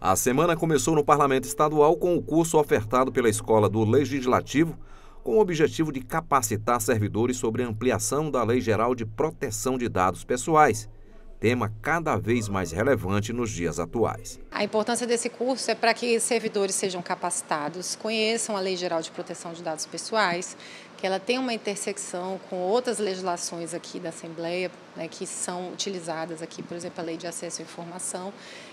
A semana começou no Parlamento Estadual com o curso ofertado pela Escola do Legislativo, com o objetivo de capacitar servidores sobre a ampliação da Lei Geral de Proteção de Dados Pessoais tema cada vez mais relevante nos dias atuais. A importância desse curso é para que servidores sejam capacitados, conheçam a Lei Geral de Proteção de Dados Pessoais, que ela tem uma intersecção com outras legislações aqui da Assembleia, né, que são utilizadas aqui, por exemplo, a Lei de Acesso à Informação.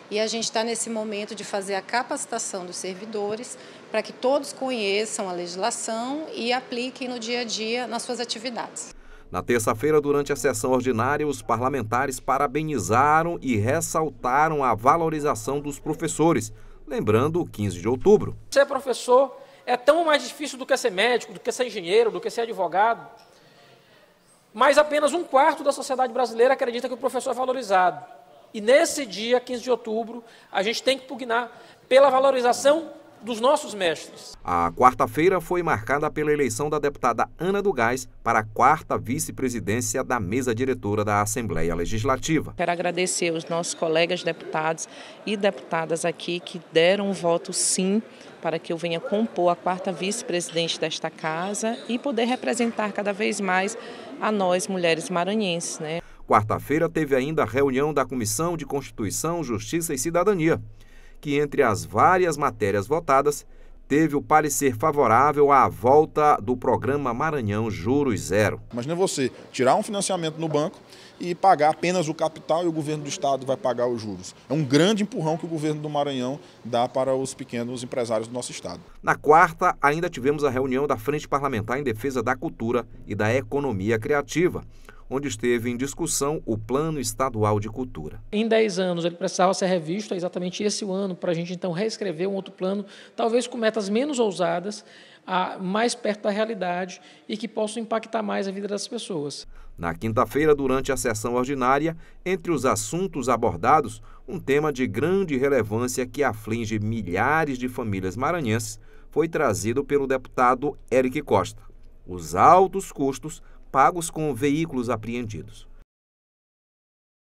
E a gente está nesse momento de fazer a capacitação dos servidores para que todos conheçam a legislação e apliquem no dia a dia nas suas atividades. Na terça-feira, durante a sessão ordinária, os parlamentares parabenizaram e ressaltaram a valorização dos professores, lembrando o 15 de outubro. Ser professor é tão mais difícil do que ser médico, do que ser engenheiro, do que ser advogado. Mas apenas um quarto da sociedade brasileira acredita que o professor é valorizado. E nesse dia, 15 de outubro, a gente tem que pugnar pela valorização dos nossos mestres. A quarta-feira foi marcada pela eleição da deputada Ana do Gás para a quarta vice-presidência da mesa diretora da Assembleia Legislativa. Quero agradecer os nossos colegas deputados e deputadas aqui que deram o voto sim para que eu venha compor a quarta vice-presidente desta casa e poder representar cada vez mais a nós, mulheres maranhenses. Né? Quarta-feira teve ainda a reunião da Comissão de Constituição, Justiça e Cidadania que, entre as várias matérias votadas, teve o parecer favorável à volta do programa Maranhão Juros Zero. Imagina você tirar um financiamento no banco e pagar apenas o capital e o governo do estado vai pagar os juros. É um grande empurrão que o governo do Maranhão dá para os pequenos empresários do nosso estado. Na quarta, ainda tivemos a reunião da Frente Parlamentar em Defesa da Cultura e da Economia Criativa onde esteve em discussão o Plano Estadual de Cultura. Em 10 anos ele precisava ser revisto, é exatamente esse o ano, para a gente então reescrever um outro plano, talvez com metas menos ousadas, mais perto da realidade e que possam impactar mais a vida das pessoas. Na quinta-feira, durante a sessão ordinária, entre os assuntos abordados, um tema de grande relevância que aflige milhares de famílias maranhenses foi trazido pelo deputado Eric Costa os altos custos pagos com veículos apreendidos.